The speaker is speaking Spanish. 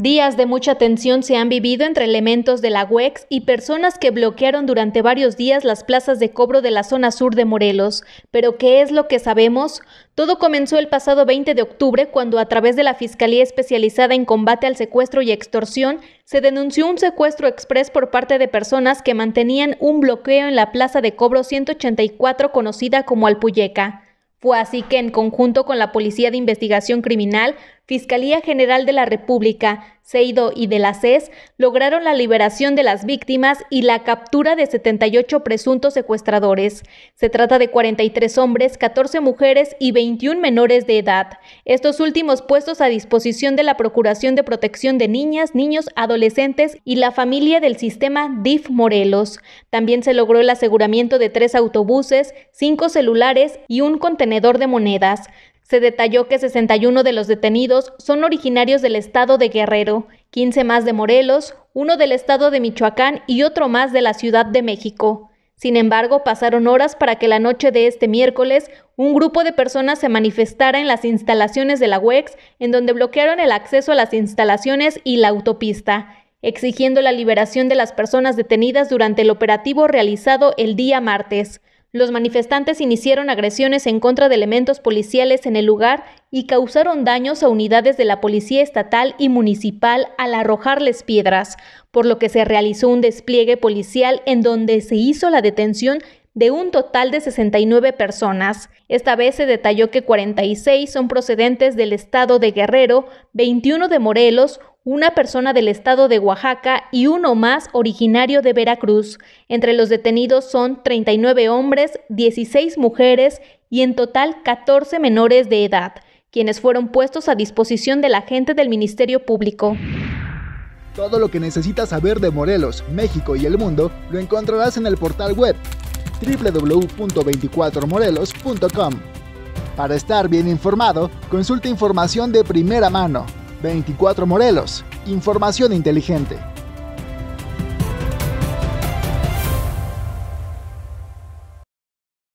Días de mucha tensión se han vivido entre elementos de la UEX y personas que bloquearon durante varios días las plazas de cobro de la zona sur de Morelos. Pero ¿qué es lo que sabemos? Todo comenzó el pasado 20 de octubre cuando a través de la Fiscalía Especializada en Combate al Secuestro y Extorsión se denunció un secuestro exprés por parte de personas que mantenían un bloqueo en la plaza de cobro 184 conocida como Alpuyeca. Fue así que, en conjunto con la Policía de Investigación Criminal, Fiscalía General de la República, Seido y de la CES lograron la liberación de las víctimas y la captura de 78 presuntos secuestradores. Se trata de 43 hombres, 14 mujeres y 21 menores de edad. Estos últimos puestos a disposición de la Procuración de Protección de Niñas, Niños, Adolescentes y la familia del sistema DIF Morelos. También se logró el aseguramiento de tres autobuses, cinco celulares y un contenedor de monedas. Se detalló que 61 de los detenidos son originarios del estado de Guerrero, 15 más de Morelos, uno del estado de Michoacán y otro más de la Ciudad de México. Sin embargo, pasaron horas para que la noche de este miércoles un grupo de personas se manifestara en las instalaciones de la UEX, en donde bloquearon el acceso a las instalaciones y la autopista, exigiendo la liberación de las personas detenidas durante el operativo realizado el día martes. Los manifestantes iniciaron agresiones en contra de elementos policiales en el lugar y causaron daños a unidades de la Policía Estatal y Municipal al arrojarles piedras, por lo que se realizó un despliegue policial en donde se hizo la detención de un total de 69 personas. Esta vez se detalló que 46 son procedentes del estado de Guerrero, 21 de Morelos, una persona del estado de Oaxaca y uno más originario de Veracruz. Entre los detenidos son 39 hombres, 16 mujeres y en total 14 menores de edad, quienes fueron puestos a disposición de la gente del Ministerio Público. Todo lo que necesitas saber de Morelos, México y el mundo lo encontrarás en el portal web www.24morelos.com. Para estar bien informado, consulta información de primera mano 24 Morelos. Información inteligente.